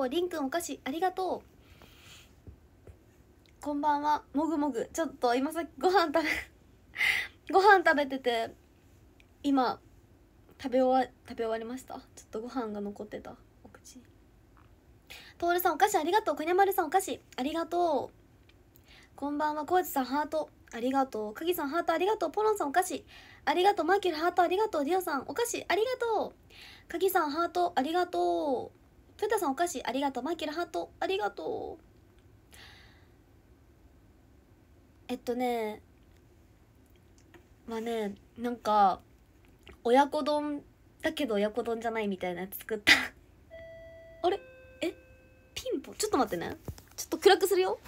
おりんくんお菓子ありがとうこんばんはもぐもぐちょっと今さっきご飯食べ ご飯食べてて今食べ終わ食べ終わりましたちょっとご飯が残ってたお口にトールさんお菓子ありがとうこにゃまるさんお菓子ありがとうこんばんはこうじさんハートありがとうかぎさんハートありがとうポロンさんお菓子ありがとうマーキュルハートありがとうリオさんお菓子ありがとうかぎさんハートありがとうふたさんお菓子ありがとうマイケルハートありがとうえっとねまあねなんか親子丼だけど親子丼じゃないみたいなやつ作った あれえピンポンちょっと待ってねちょっと暗くするよ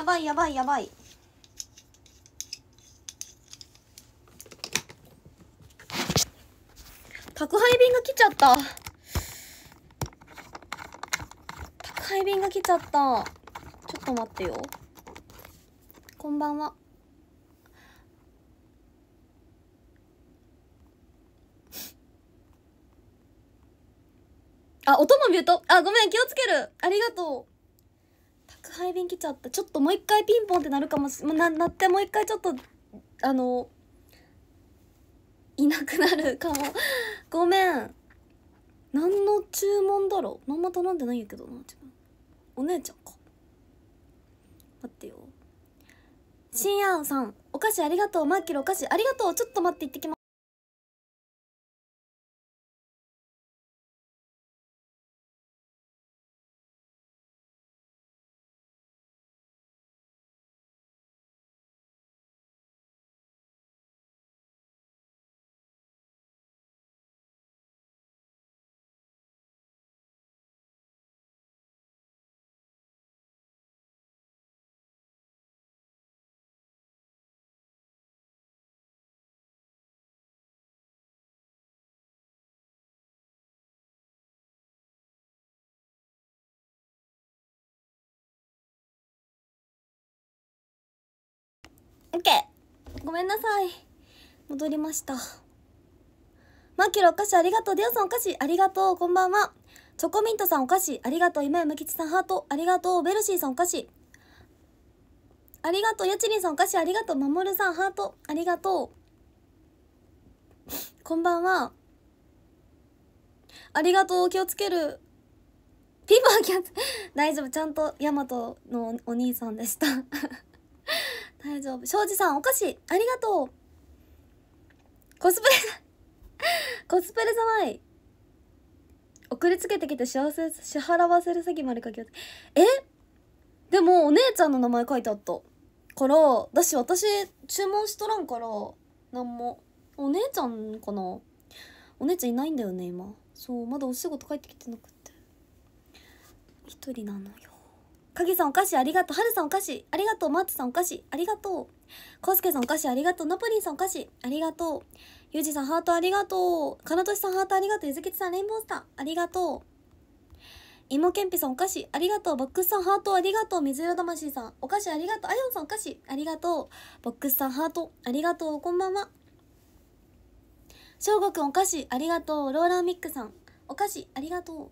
やばいやばいやばい宅配便が来ちゃった宅配便が来ちゃったちょっと待ってよこんばんはあ音もミュートあごめん気をつけるありがとう配便来ちゃったちょっともう一回ピンポンってなるかもしななってもう一回ちょっとあのいなくなるかも ごめん何の注文だろ何も頼んでないんやけどな自分お姉ちゃんか待ってよしんやんさんお菓子ありがとうマーキルお菓子ありがとうちょっと待って行ってきます OK ごめんなさい戻りましたマキロお菓子ありがとうデオさんお菓子ありがとうこんばんはチョコミントさんお菓子ありがとう今山吉さんハートありがとうベルシーさんお菓子ありがとうやちりんさんお菓子ありがとうまもるさんハートありがとうこんばんはありがとう気をつけるピーパーキャッツ大丈夫ちゃんとヤマトのお兄さんでした大丈夫庄司さんお菓子ありがとうコスプレ コスプレじゃない送りつけてきて幸せ支払わせる詐欺まで書きえでもお姉ちゃんの名前書いてあったからだし私注文しとらんから何もお姉ちゃんかなお姉ちゃんいないんだよね今そうまだお仕事帰ってきてなくて一人なのよ影さんお菓子ありがとう。はるさんお菓子ありがとう。マーチさんお菓子ありがとう。コウスケさんお菓子ありがとう。ナポリンさんお菓子ありがとう。ユージさんハートありがとう。かなとしさんハートありがとう。ゆずきちさんレインボースターありがとう。いもけんぴさんお菓子ありがとう。ボックスさんハートありがとう。水色魂さんお菓子ありがとう。あよんさんお菓子ありがとう。ボックスさんハートありがとう。こんばんは。しょうごくんお菓子ありがとう。ローラーミックさんお菓子ありがとう。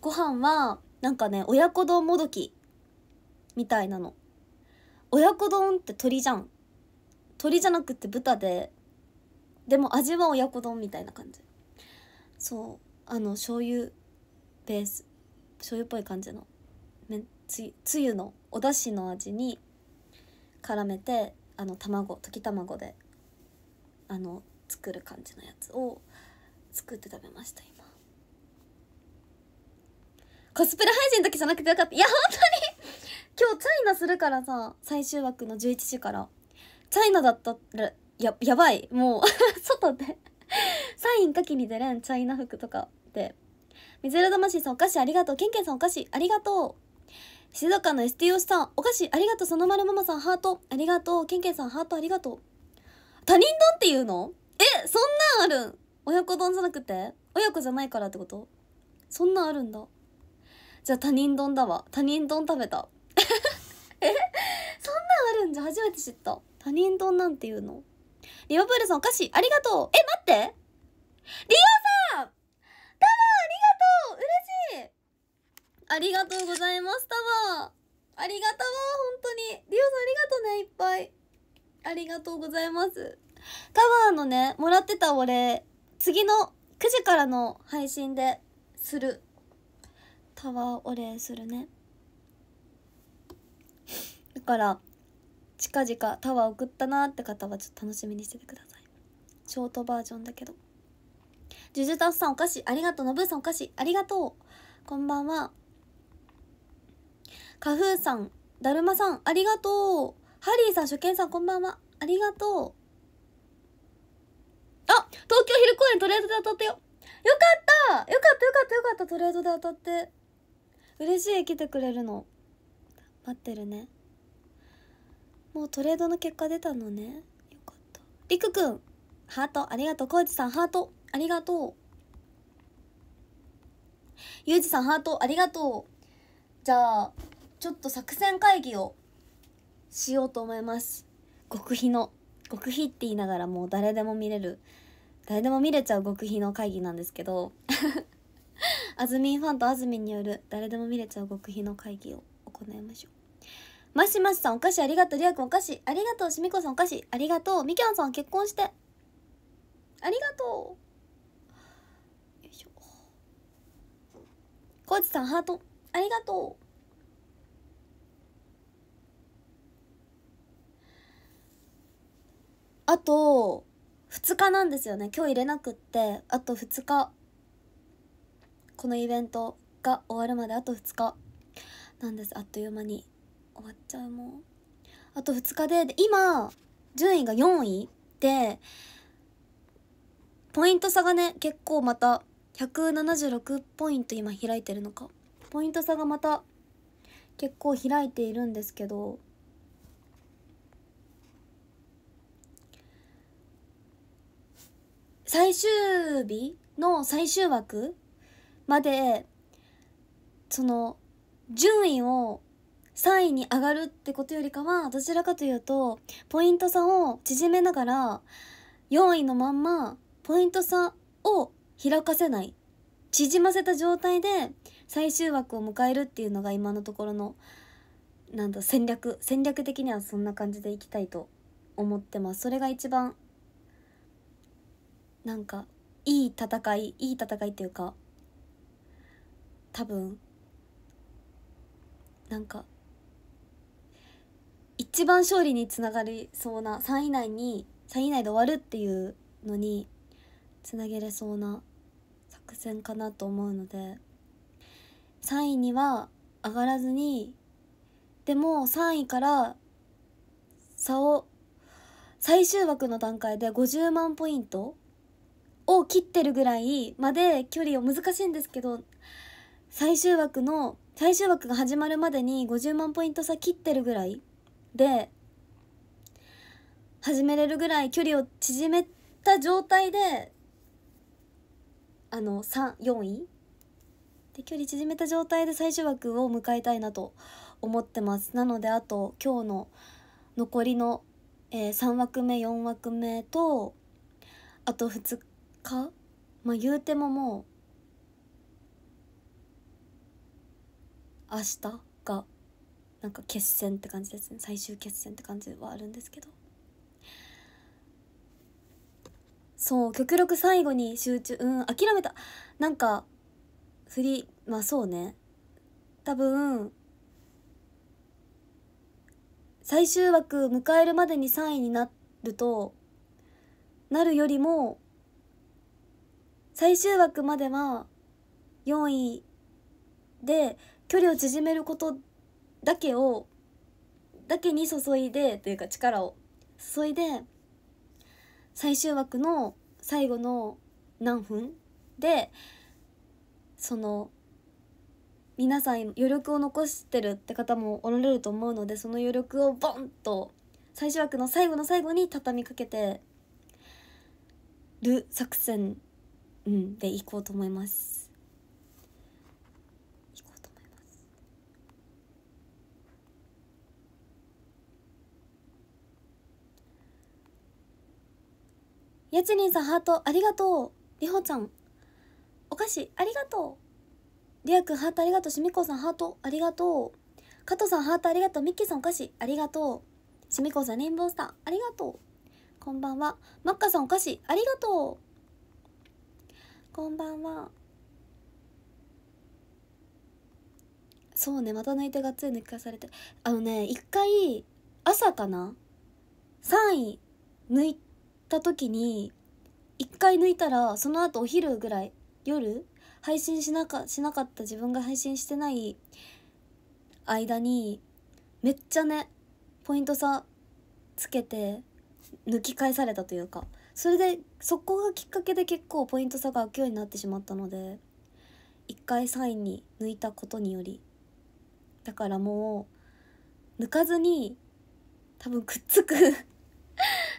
ご飯はなんかね親子丼もどきみたいなの親子丼って鳥じゃん鳥じゃなくて豚ででも味は親子丼みたいな感じそうあの醤油ベース醤油っぽい感じのめつつゆのお出汁の味に絡めてあの卵溶き卵であの作る感じのやつを作って食べました今。コスプレ配信の時じゃなくてよかったいや本当に今日チャイナするからさ最終枠の11時からチャイナだったらややばいもう 外でサイン書きに出れんチャイナ服とかでみずる魂さんお菓子ありがとうけんけんさんお菓子ありがとう静岡の STO さんお菓子ありがとうそのまるママさんハートありがとうけんけんさんハートありがとう他人丼っていうのえそんなんあるん親子丼じゃなくて親子じゃないからってことそんなんあるんだじゃあ他人丼だわ他人丼食べた えそんなんあるんじゃ初めて知った他人丼なんていうのリオプールさんお菓子ありがとうえ待ってリオさんタワーありがとう嬉しいありがとうございますタワーありがとう本当にリオさんありがとうねいっぱいありがとうございますタワーのねもらってたお礼次の9時からの配信でするタワーお礼するねだから近々タワー送ったなって方はちょっと楽しみにしててくださいショートバージョンだけどジュジュタスさんお菓子ありがとうのぶーさんお菓子ありがとうこんばんはカフーさんだるまさんありがとうハリーさん初見さんこんばんはありがとうあ東京昼公演トレードで当たったよよかったよかったよかったよかったトレードで当たって嬉しい来てくれるの待ってるねもうトレードの結果出たのねよかったりくくんハートありがとうコーチさんハートありがとうゆうじさんハートありがとうじゃあちょっと作戦会議をしようと思います極秘の極秘って言いながらもう誰でも見れる誰でも見れちゃう極秘の会議なんですけどあずみんファンとあずみんによる誰でも見れちゃう極秘の会議を行いましょうマシマシさんお菓子ありがとうりあくんお菓子ありがとうしみこさんお菓子ありがとうみきゃんさん結婚してありがとうよいしょコーチさんハートありがとうあと2日なんですよね今日入れなくってあと2日このイベントが終わるまであと2日なんですあっという間に終わっちゃうもうあと2日でで今順位が4位でポイント差がね結構また176ポイント今開いてるのかポイント差がまた結構開いているんですけど最終日の最終枠までその順位を3位に上がるってことよりかはどちらかというとポイント差を縮めながら4位のまんまポイント差を開かせない縮ませた状態で最終枠を迎えるっていうのが今のところのなんだ戦略戦略的にはそんな感じでいきたいと思ってますそれが一番なんかいい戦いいい戦いっていうか多分なんか一番勝利につながりそうな3位以内に3位以内で終わるっていうのにつなげれそうな作戦かなと思うので3位には上がらずにでも3位から差を最終枠の段階で50万ポイントを切ってるぐらいまで距離を難しいんですけど最終枠の最終枠が始まるまでに50万ポイント差切ってるぐらいで始めれるぐらい距離を縮めた状態であの34位で距離縮めた状態で最終枠を迎えたいなと思ってますなのであと今日の残りの、えー、3枠目4枠目とあと2日まあ言うてももう明日がなんか決戦って感じですね最終決戦って感じはあるんですけどそう極力最後に集中うん諦めたなんか振りまあそうね多分最終枠迎えるまでに3位になるとなるよりも最終枠までは4位で距離を縮めることだけをだけに注いでというか力を注いで最終枠の最後の何分でその皆さん余力を残してるって方もおられると思うのでその余力をボンと最終枠の最後の最後に畳みかけてる作戦、でいこうと思います。やちりんさんハートありがとうりほちゃんお菓子ありがとうりあくんハートありがとうしみこさんハートありがとう加藤さんハートありがとうみっきーさんお菓子ありがとうしみこさんレインボースターありがとうこんばんはまっかさんお菓子ありがとうこんばんはそうねまた抜いてがっつり抜かされてあのね一回朝かな3位抜いてた時に1回抜いたらその後お昼ぐらい夜配信しなかしなかった自分が配信してない間にめっちゃねポイント差つけて抜き返されたというかそれでそこがきっかけで結構ポイント差が空くようになってしまったので1回3位に抜いたことによりだからもう抜かずに多分くっつく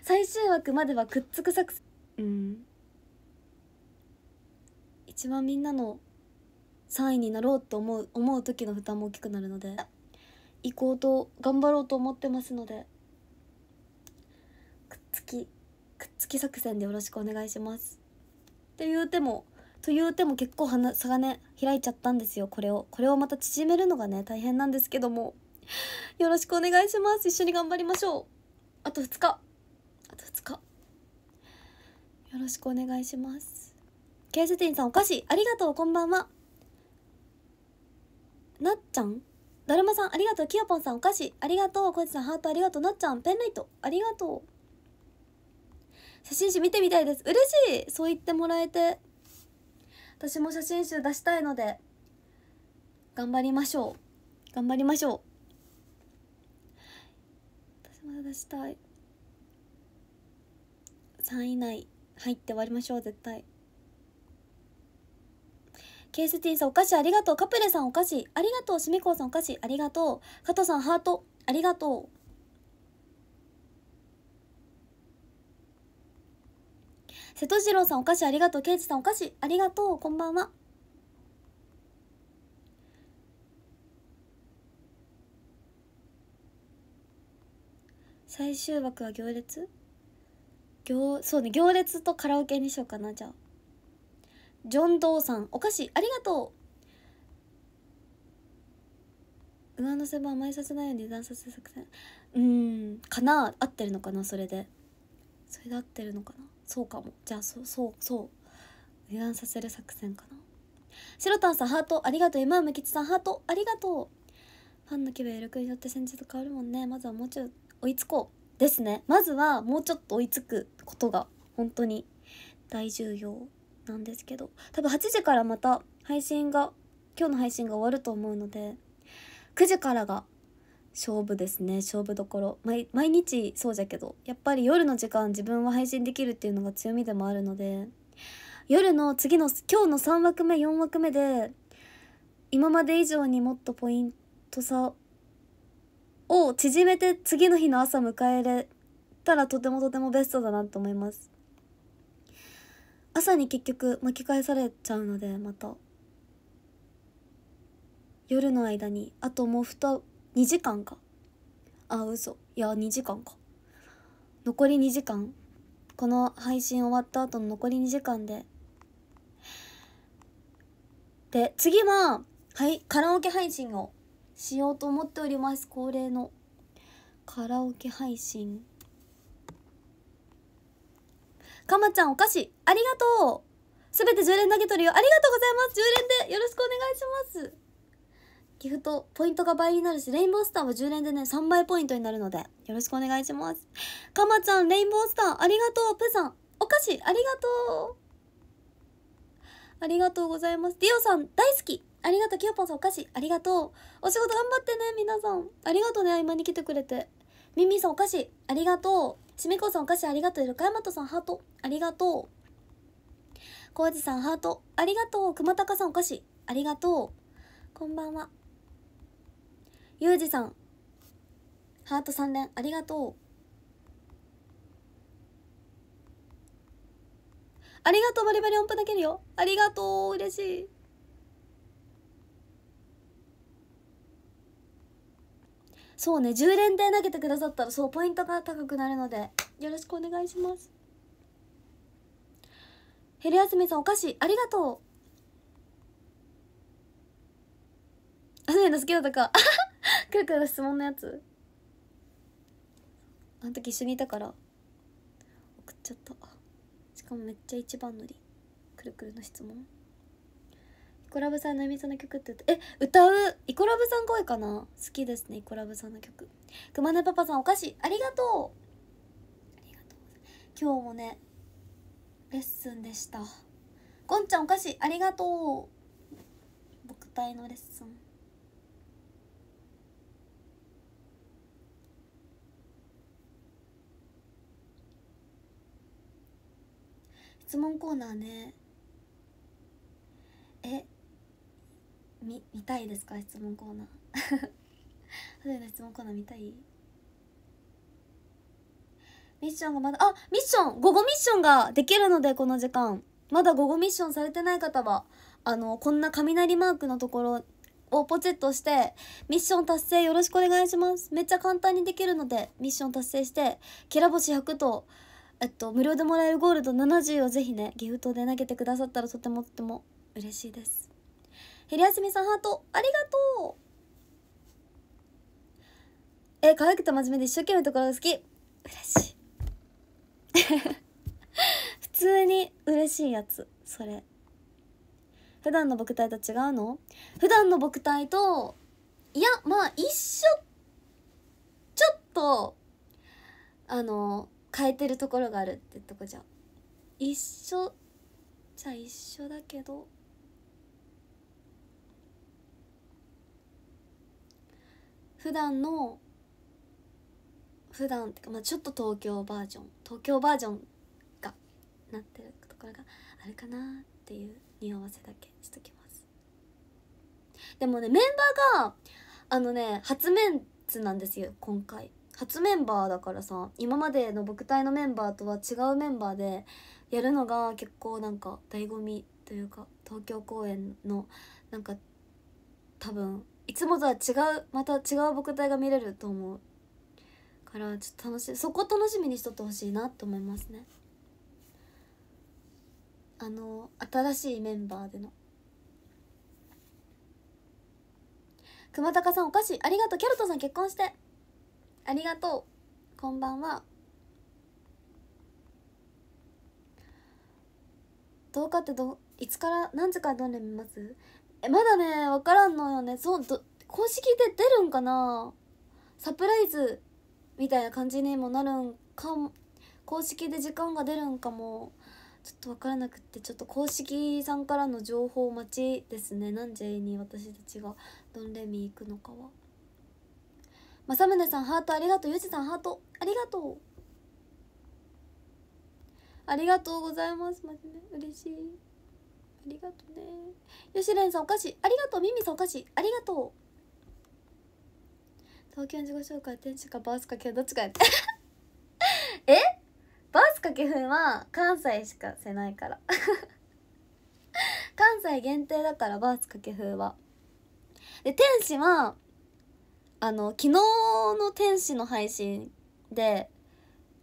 最終枠まではくっつく作戦うん一番みんなの3位になろうと思う思う時の負担も大きくなるので行こうと頑張ろうと思ってますのでくっつきくっつき作戦でよろしくお願いします。っていう手もという手も結構差がね開いちゃったんですよこれをこれをまた縮めるのがね大変なんですけどもよろしくお願いします一緒に頑張りましょうあと2日ろしくお願いしますケースティンさんお菓子ありがとうこんばんはなっちゃんだるまさんありがとうきよぽんさんお菓子ありがとうこじさんハートありがとうなっちゃんペンライトありがとう写真集見てみたいです嬉しいそう言ってもらえて私も写真集出したいので頑張りましょう頑張りましょう私も出したい3位以内入って終わりましょう絶対ケースティンさんお菓子ありがとうカプレさんお菓子ありがとうシミコうさんお菓子ありがとう加藤さんハートありがとう瀬戸次郎さんお菓子ありがとうケイジさんお菓子ありがとうこんばんは最終枠は行列行そうね行列とカラオケにしようかなじゃあジョン・ドーさんお菓子ありがとう上乗せも甘えさせないように値段させ作戦うんかな合ってるのかなそれでそれで合ってるのかなそうかもじゃあそうそうそう油断させる作戦かな白田さんハートありがとう今向吉さんハートありがとうファンの気分や力によって戦術変わるもんねまずはもうちょい追いつこうですねまずはもうちょっと追いつくことが本当に大重要なんですけど多分8時からまた配信が今日の配信が終わると思うので9時からが勝負ですね勝負どころ毎日そうじゃけどやっぱり夜の時間自分は配信できるっていうのが強みでもあるので夜の次の今日の3枠目4枠目で今まで以上にもっとポイント差を縮めて次の日の朝迎えれたらとてもとてもベストだなと思います朝に結局巻き返されちゃうのでまた夜の間にあともうふと2時間かあ嘘いや2時間か残り2時間この配信終わった後の残り2時間でで次ははいカラオケ配信をしようと思っております恒例のカラオケ配信かまちゃんお菓子ありがとうすべて10連投げとるよありがとうございます10連でよろしくお願いしますギフトポイントが倍になるしレインボースターは10連でね3倍ポイントになるのでよろしくお願いしますかまちゃんレインボースターありがとうプさんお菓子ありがとうありがとうございますディオさん大好きありがとう、キヨポンさんお菓子、ありがとう。お仕事頑張ってね、皆さん。ありがとうね、合間に来てくれて。ミミさんお菓子、ありがとう。しめこさんお菓子、ありがとう。ルカヤマさんハート、ありがとう。コウジさんハート、ありがとう。熊高さんお菓子、ありがとう。こんばんは。ゆうじさん、ハート3連、ありがとう。ありがとう、バリバリ音符だけるよ。ありがとう、嬉しい。そうね10連で投げてくださったらそうポイントが高くなるのでよろしくお願いしますヘルヤスミさんお菓子ありがとうあすみの好きだったか くるくる質問のやつあの時一緒にいたから送っちゃったしかもめっちゃ一番乗りくるくるの質問コラブさんのみさんの曲ってえ歌うイコラブさん声かな好きですねイコラブさんの曲くまねパパさんお菓子ありがとうありがとう今日もねレッスンでしたゴンちゃんお菓子ありがとう僕隊のレッスン質問コーナーねえ見見たいですか質問コーナーハゼの質問コーナー見たいミッションがまだあミッション午後ミッションができるのでこの時間まだ午後ミッションされてない方はあのこんな雷マークのところをポチッとしてミッション達成よろしくお願いしますめっちゃ簡単にできるのでミッション達成してきら星100とえっと無料でもらえるゴールド70をぜひねギフトで投げてくださったらとてもとても嬉しいですヘリアスミさんハートありがとうえ可愛くて真面目で一生懸命ところが好き嬉しい 普通に嬉しいやつそれ普段の僕体と違うの普段の僕体といやまあ一緒ちょっとあの変えてるところがあるってとこじゃ一緒じゃ一緒だけど普段の普段ってか、まあ、ちょっと東京バージョン東京バージョンがなってるところがあるかなっていう匂わせだけしときますでもねメンバーがあのね初メンツなんですよ今回初メンバーだからさ今までの僕隊のメンバーとは違うメンバーでやるのが結構なんか醍醐味というか東京公演のなんか多分いつもとは違うまた違う僕体が見れると思うからちょっと楽しいそこ楽しみにしとってほしいなと思いますねあの新しいメンバーでの熊高さんお菓子ありがとうキャロトさん結婚してありがとうこんばんはどうかってどいつから何時からどんで見ますえまだね分からんのよねそうど公式で出るんかなサプライズみたいな感じにもなるんかも公式で時間が出るんかもちょっと分からなくってちょっと公式さんからの情報待ちですね何時に私たちがドンレミ行くのかは政宗さんハートありがとうゆじさんハートありがとうありがとうございます真面目嬉しいありがとうねよしれんさんお菓子ありがとうミミさんお菓子ありがとう東京の自己紹介天使かバースかけどっちかやって えバースかけふんは関西しかせないから 関西限定だからバースかけ風はで天使はあの昨日の天使の配信で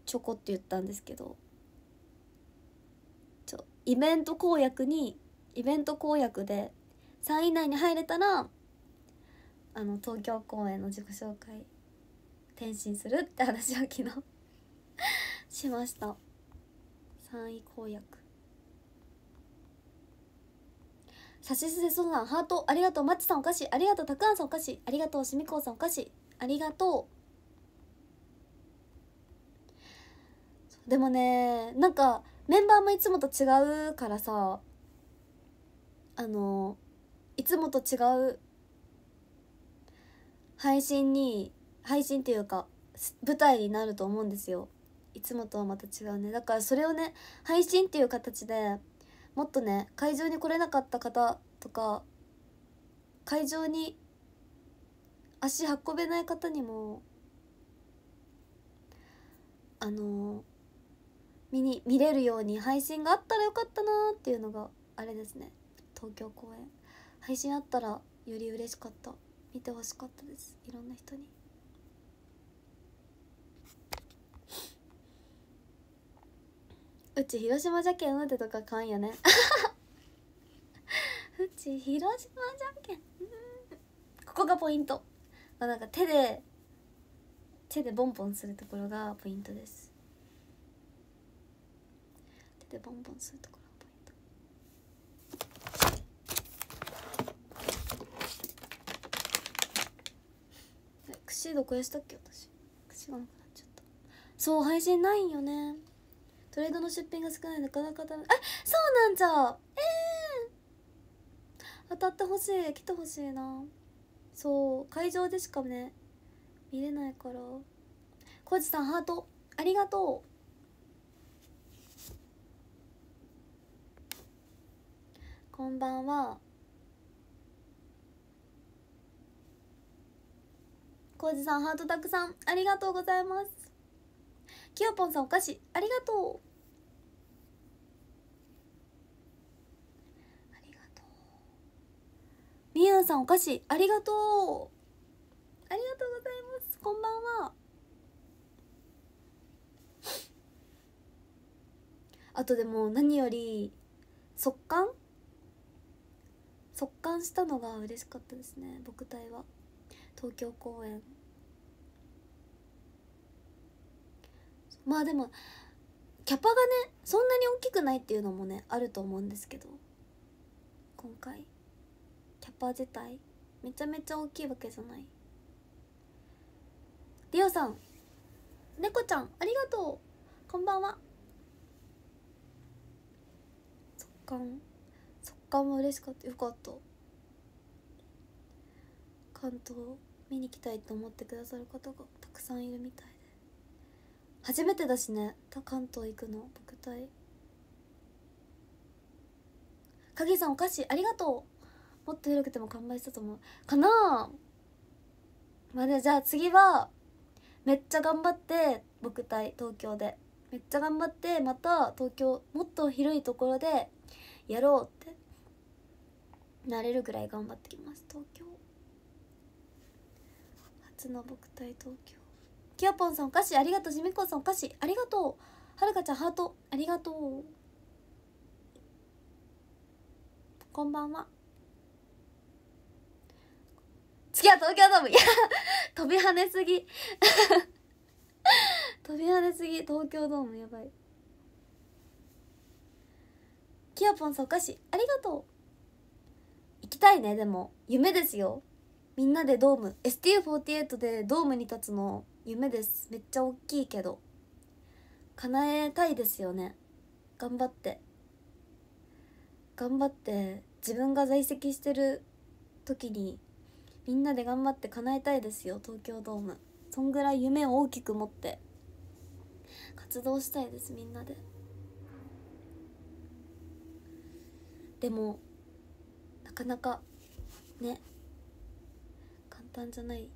ちょこって言ったんですけどちょイベント公約にイベント公約で3位以内に入れたらあの東京公演の自己紹介転身するって話を昨日 しました3位公約差しすせそさなハートありがとうマッチさんお菓子ありがとうたくあんさんお菓子ありがとうしみこうさんお菓子ありがとうでもねなんかメンバーもいつもと違うからさあのいつもと違う配信に配信っていうか舞台になると思うんですよいつもとはまた違うねだからそれをね配信っていう形でもっとね会場に来れなかった方とか会場に足運べない方にもあの見に見れるように配信があったらよかったなっていうのがあれですね東京公演配信あったらより嬉しかった見てほしかったですいろんな人にうち広島じゃけんうてとかかんよね うち広島じゃけんここがポイントあなんか手で手でボンボンするところがポイントです手でボンボンするとこシード肥やしたっけ私口がなくなっちゃったそう配信ないよねトレードの出品が少ないなかなかダメあそうなんじゃええー、当たってほしい来てほしいなそう会場でしかね見れないからコーさんハートありがとうこんばんはコージさんハートたくさんありがとうございますきよぽんさんお菓子ありがとうありがとうみゆんさんお菓子ありがとうありがとうございますこんばんはあとでも何より速乾速乾したのが嬉しかったですね僕体は。東京公演まあでもキャパがねそんなに大きくないっていうのもねあると思うんですけど今回キャパ自体めちゃめちゃ大きいわけじゃないリオさん猫ちゃんありがとうこんばんは速乾速乾も嬉しかったよかった関東見に来たいと思ってくださる方がたくさんいるみたいで初めてだしね関東行くの僕隊影さんお菓子ありがとうもっと広くても完売したと思うかなあまあねじゃあ次はめっちゃ頑張って僕隊東京でめっちゃ頑張ってまた東京もっと広いところでやろうってなれるぐらい頑張ってきます東京の僕対東京きよぽんさんお菓子ありがとうじみこさんお菓子ありがとうはるかちゃんハートありがとうこんばんは次は東京ドームいや 飛び跳ねすぎ 飛び跳ねすぎ東京ドームやばいきよぽんさんお菓子ありがとう行きたいねでも夢ですよみんなでドーム STU48 でドームに立つの夢ですめっちゃ大きいけど叶えたいですよね頑張って頑張って自分が在籍してる時にみんなで頑張って叶えたいですよ東京ドームそんぐらい夢を大きく持って活動したいですみんなででもなかなかね単じゃない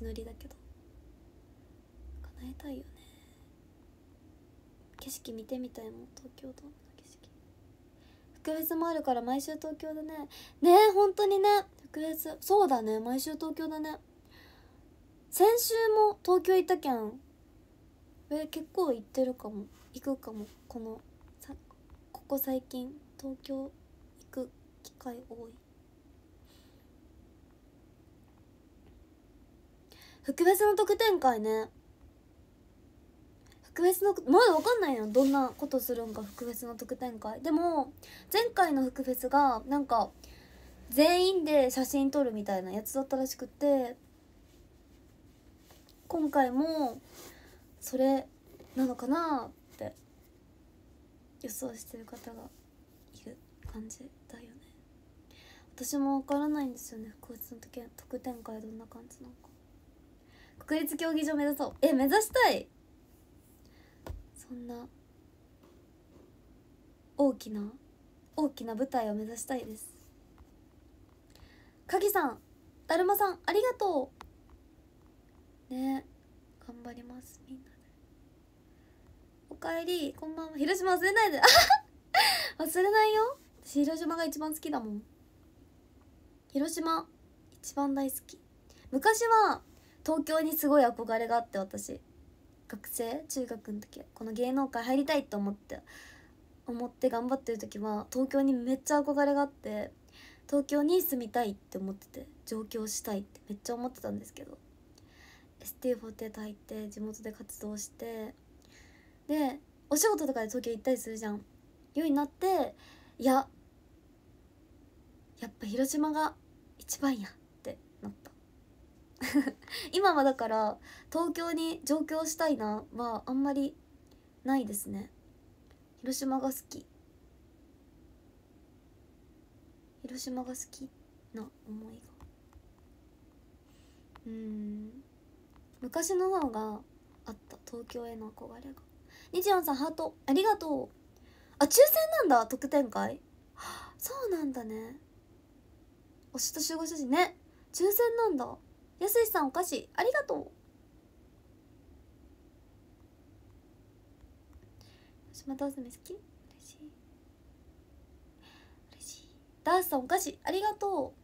道のりだけど叶えたいよね景色見てみたいもん東京ドームの景色福別もあるから毎週東京だねねえ本当にね福別そうだね毎週東京だね先週も東京行ったけんえ結構行ってるかも行くかもこのさここ最近東京行く機会多い福別の特典会ね福別のまだ分かんないよどんなことするんか福別の特典会でも前回の福別がなんか全員で写真撮るみたいなやつだったらしくて今回もそれなのかなって予想してる方がいる感じだよね私も分からないんですよね福別の時特典会どんな感じなのか国立競技場目指そうえ目指したいそんな大きな大きな舞台を目指したいです鍵さんだるまさんありがとうね頑張りますみんなでおかえりこんばんは広島忘れないで 忘れないよ私広島が一番好きだもん広島一番大好き昔は東京にすごい憧れがあって私学生中学の時この芸能界入りたいと思って思って頑張ってる時は東京にめっちゃ憧れがあって東京に住みたいって思ってて上京したいってめっちゃ思ってたんですけど ST48 入って地元で活動してでお仕事とかで東京行ったりするじゃんようになっていややっぱ広島が一番や 今はだから東京に上京したいなはあんまりないですね広島が好き広島が好きな思いがうん昔の方があった東京への憧れが日音さんハートありがとうあ抽選なんだ特典会そうなんだね推しと集合写真ね抽選なんだやすしさんお菓子ありがとう島ダース好き嬉しい嬉しいダースさんお菓子ありがとう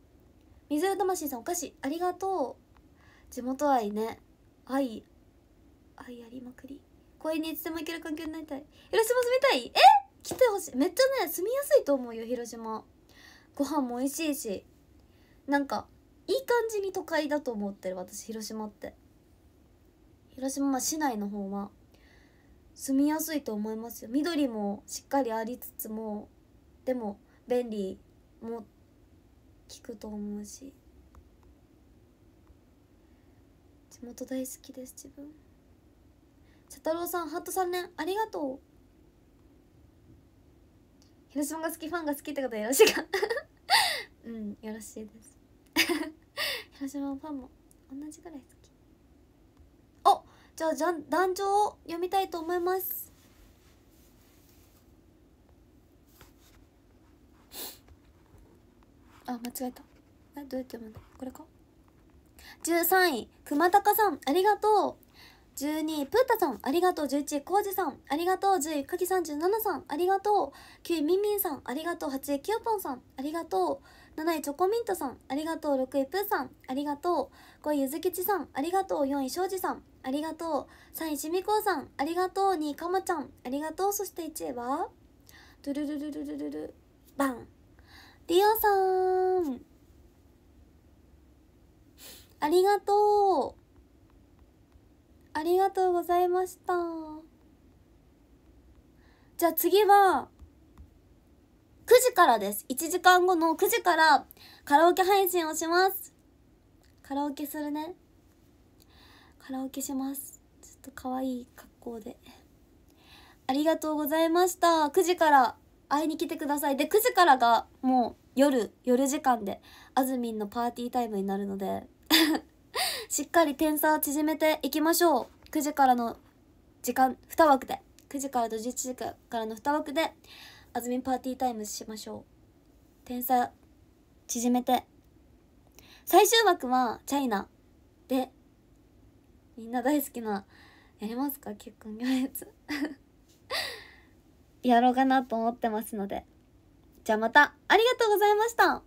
水色魂さんお菓子ありがとう地元愛ね愛愛ありまくり公園にいつでも行ける環境になりたい広島住みたいえ来てほしいめっちゃね住みやすいと思うよ広島ご飯も美味しいしなんかいい感じに都会だと思ってる私広島って広島市内の方は住みやすいと思いますよ緑もしっかりありつつもでも便利も聞くと思うし地元大好きです自分茶太郎さんハート3年ありがとう広島が好きファンが好きってことよろしいか うんよろしいです広島ファンも同じぐらい好きおじゃあじゃ壇上を読みたいと思いますあ間違えたえどうやって読むのこれか13位熊高さんありがとう12位プータさんありがとう11位コウジさんありがとう10位かき37さんありがとう9位みんみんさんありがとう8位きよぽんさんありがとう7位チョコミントさんありがとう6位プーさんありがとう5位ゆずきちさんありがとう4位庄司さんありがとう3位しみこうさんありがとう2位かまちゃんありがとうそして1位はドゥルルルルルルルバンリオさんありがとうありがとうございましたじゃあ次は9時からです。1時間後の9時からカラオケ配信をします。カラオケするね。カラオケします。ちょっと可愛い格好で。ありがとうございました。9時から会いに来てください。で、9時からがもう夜、夜時間で、あずみんのパーティータイムになるので しっかり点差を縮めていきましょう。9時からの時間、2枠で。9時からと11時からの2枠であずみんパーティータイムしましょう点差縮めて最終枠はチャイナでみんな大好きなやりますか結婚行列 やろうかなと思ってますのでじゃあまたありがとうございました